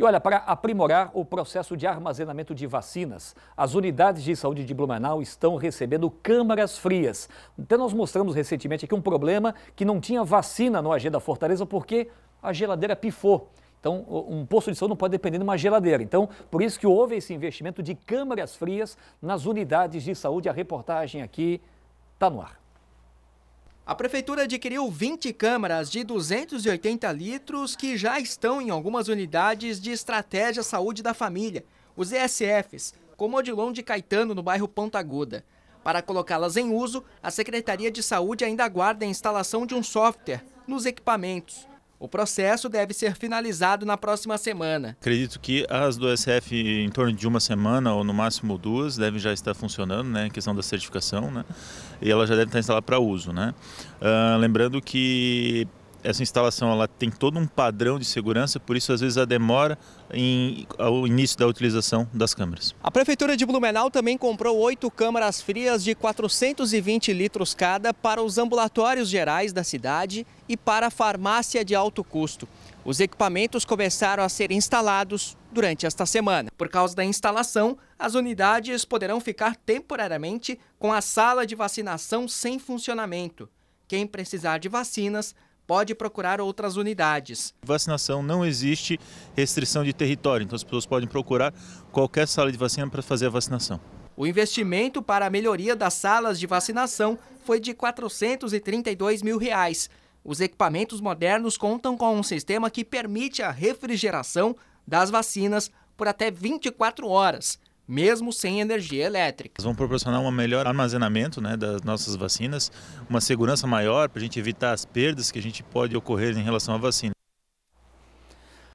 E olha, para aprimorar o processo de armazenamento de vacinas, as unidades de saúde de Blumenau estão recebendo câmaras frias. Até então, nós mostramos recentemente aqui um problema que não tinha vacina no Agenda Fortaleza porque a geladeira pifou. Então, um posto de saúde não pode depender de uma geladeira. Então, por isso que houve esse investimento de câmaras frias nas unidades de saúde. A reportagem aqui está no ar. A prefeitura adquiriu 20 câmaras de 280 litros que já estão em algumas unidades de estratégia saúde da família, os ESFs, como o de de Caetano, no bairro Ponta Aguda. Para colocá-las em uso, a Secretaria de Saúde ainda aguarda a instalação de um software nos equipamentos. O processo deve ser finalizado na próxima semana. Acredito que as do SF, em torno de uma semana ou no máximo duas, devem já estar funcionando, né? Em questão da certificação, né? E ela já deve estar instalada para uso, né? Uh, lembrando que essa instalação ela tem todo um padrão de segurança, por isso às vezes a demora em, ao início da utilização das câmeras. A Prefeitura de Blumenau também comprou oito câmaras frias de 420 litros cada para os ambulatórios gerais da cidade e para a farmácia de alto custo. Os equipamentos começaram a ser instalados durante esta semana. Por causa da instalação, as unidades poderão ficar temporariamente com a sala de vacinação sem funcionamento. Quem precisar de vacinas pode procurar outras unidades. Vacinação não existe restrição de território, então as pessoas podem procurar qualquer sala de vacina para fazer a vacinação. O investimento para a melhoria das salas de vacinação foi de 432 mil reais. Os equipamentos modernos contam com um sistema que permite a refrigeração das vacinas por até 24 horas mesmo sem energia elétrica. Vão proporcionar um melhor armazenamento né, das nossas vacinas, uma segurança maior para a gente evitar as perdas que a gente pode ocorrer em relação à vacina.